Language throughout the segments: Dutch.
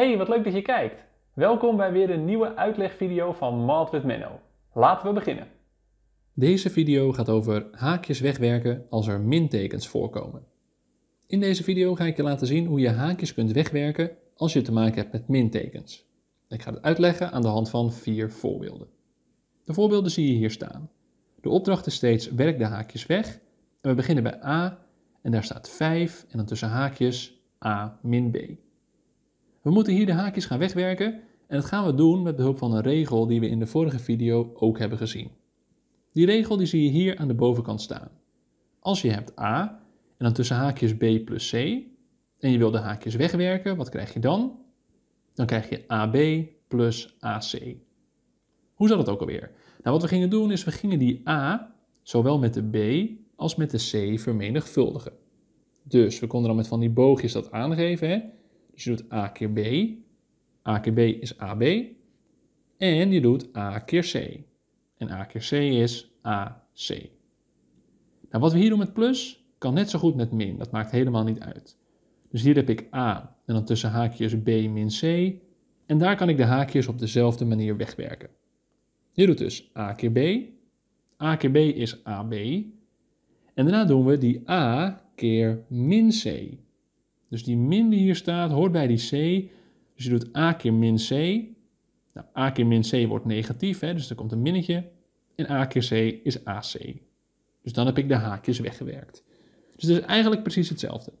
Hey, wat leuk dat je kijkt! Welkom bij weer een nieuwe uitlegvideo van Malt with Menno. Laten we beginnen. Deze video gaat over haakjes wegwerken als er mintekens voorkomen. In deze video ga ik je laten zien hoe je haakjes kunt wegwerken als je te maken hebt met mintekens. Ik ga het uitleggen aan de hand van vier voorbeelden. De voorbeelden zie je hier staan. De opdracht is steeds werk de haakjes weg en we beginnen bij A en daar staat 5 en dan tussen haakjes A min B. We moeten hier de haakjes gaan wegwerken en dat gaan we doen met behulp van een regel die we in de vorige video ook hebben gezien. Die regel die zie je hier aan de bovenkant staan. Als je hebt a en dan tussen haakjes b plus c en je wil de haakjes wegwerken, wat krijg je dan? Dan krijg je ab plus ac. Hoe zat het ook alweer? Nou, wat we gingen doen is we gingen die a zowel met de b als met de c vermenigvuldigen. Dus we konden dan met van die boogjes dat aangeven. Hè? Dus je doet A keer B. A keer B is AB. En je doet A keer C. En A keer C is AC. Nou, wat we hier doen met plus, kan net zo goed met min. Dat maakt helemaal niet uit. Dus hier heb ik A en dan tussen haakjes B min C. En daar kan ik de haakjes op dezelfde manier wegwerken. Je doet dus A keer B. A keer B is AB. En daarna doen we die A keer min C. Dus die min die hier staat hoort bij die C. Dus je doet A keer min C. Nou, A keer min C wordt negatief, hè, dus er komt een minnetje. En A keer C is AC. Dus dan heb ik de haakjes weggewerkt. Dus het is eigenlijk precies hetzelfde.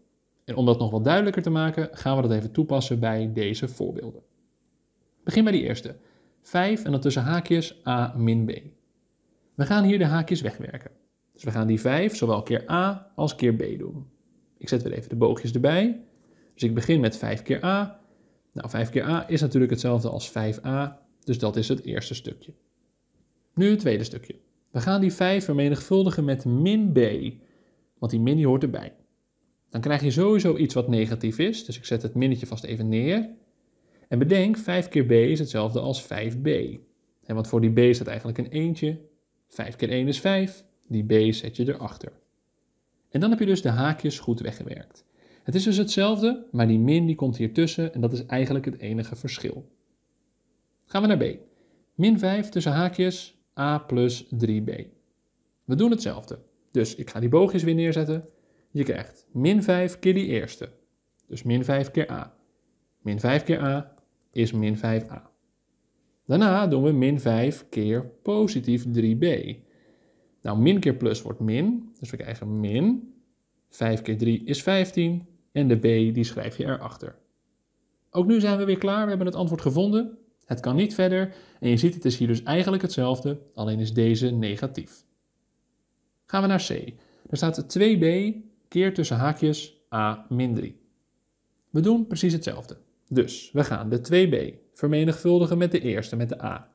En om dat nog wat duidelijker te maken, gaan we dat even toepassen bij deze voorbeelden. Begin bij die eerste. 5 en dan tussen haakjes a min b. We gaan hier de haakjes wegwerken. Dus we gaan die 5 zowel keer a als keer b doen. Ik zet weer even de boogjes erbij. Dus ik begin met 5 keer a. Nou, 5 keer a is natuurlijk hetzelfde als 5a, dus dat is het eerste stukje. Nu het tweede stukje. We gaan die 5 vermenigvuldigen met min b, want die min die hoort erbij. Dan krijg je sowieso iets wat negatief is, dus ik zet het minnetje vast even neer. En bedenk, 5 keer b is hetzelfde als 5b. En want voor die b staat eigenlijk een eentje. 5 keer 1 is 5, die b zet je erachter. En dan heb je dus de haakjes goed weggewerkt. Het is dus hetzelfde, maar die min die komt hier tussen en dat is eigenlijk het enige verschil. Gaan we naar b. Min 5 tussen haakjes a plus 3b. We doen hetzelfde. Dus ik ga die boogjes weer neerzetten. Je krijgt min 5 keer die eerste. Dus min 5 keer a. Min 5 keer a is min 5a. Daarna doen we min 5 keer positief 3b. Nou, min keer plus wordt min, dus we krijgen min. 5 keer 3 is 15 en de b die schrijf je erachter. Ook nu zijn we weer klaar, we hebben het antwoord gevonden. Het kan niet verder en je ziet het is hier dus eigenlijk hetzelfde, alleen is deze negatief. Gaan we naar c. Er staat 2b keer tussen haakjes a min 3. We doen precies hetzelfde. Dus we gaan de 2b vermenigvuldigen met de eerste, met de a.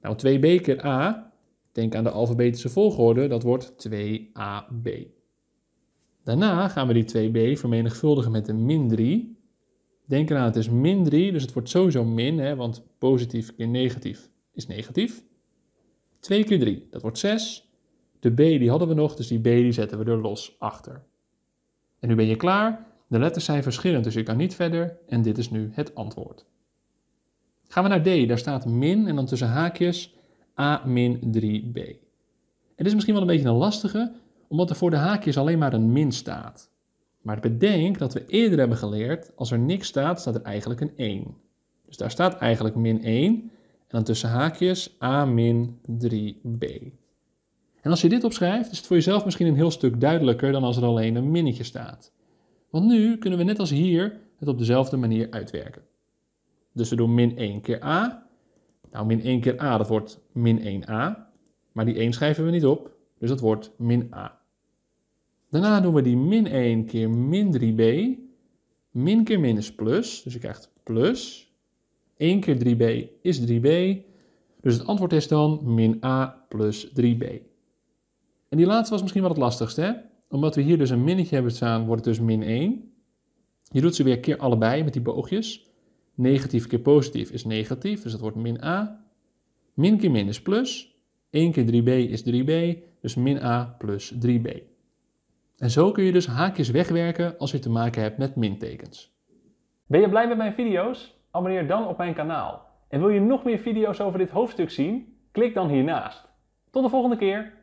Nou, 2b keer a Denk aan de alfabetische volgorde, dat wordt 2ab. Daarna gaan we die 2b vermenigvuldigen met de min 3. Denk eraan, het is min 3, dus het wordt sowieso min, hè, want positief keer negatief is negatief. 2 keer 3, dat wordt 6. De b die hadden we nog, dus die b die zetten we er los achter. En nu ben je klaar. De letters zijn verschillend, dus je kan niet verder. En dit is nu het antwoord. Gaan we naar D, daar staat min en dan tussen haakjes a min 3b. Het is misschien wel een beetje een lastige, omdat er voor de haakjes alleen maar een min staat. Maar bedenk dat we eerder hebben geleerd, als er niks staat, staat er eigenlijk een 1. Dus daar staat eigenlijk min 1 en dan tussen haakjes a min 3b. En als je dit opschrijft, is het voor jezelf misschien een heel stuk duidelijker dan als er alleen een minnetje staat. Want nu kunnen we net als hier het op dezelfde manier uitwerken. Dus we doen min 1 keer a nou, min 1 keer a, dat wordt min 1a. Maar die 1 schrijven we niet op, dus dat wordt min a. Daarna doen we die min 1 keer min 3b. Min keer min is plus, dus je krijgt plus. 1 keer 3b is 3b. Dus het antwoord is dan min a plus 3b. En die laatste was misschien wel het lastigste, hè? Omdat we hier dus een minnetje hebben staan, wordt het dus min 1. Je doet ze weer keer allebei met die boogjes. Negatief keer positief is negatief, dus dat wordt min a. Min keer min is plus. 1 keer 3b is 3b, dus min a plus 3b. En zo kun je dus haakjes wegwerken als je te maken hebt met mintekens. Ben je blij met mijn video's? Abonneer dan op mijn kanaal. En wil je nog meer video's over dit hoofdstuk zien? Klik dan hiernaast. Tot de volgende keer!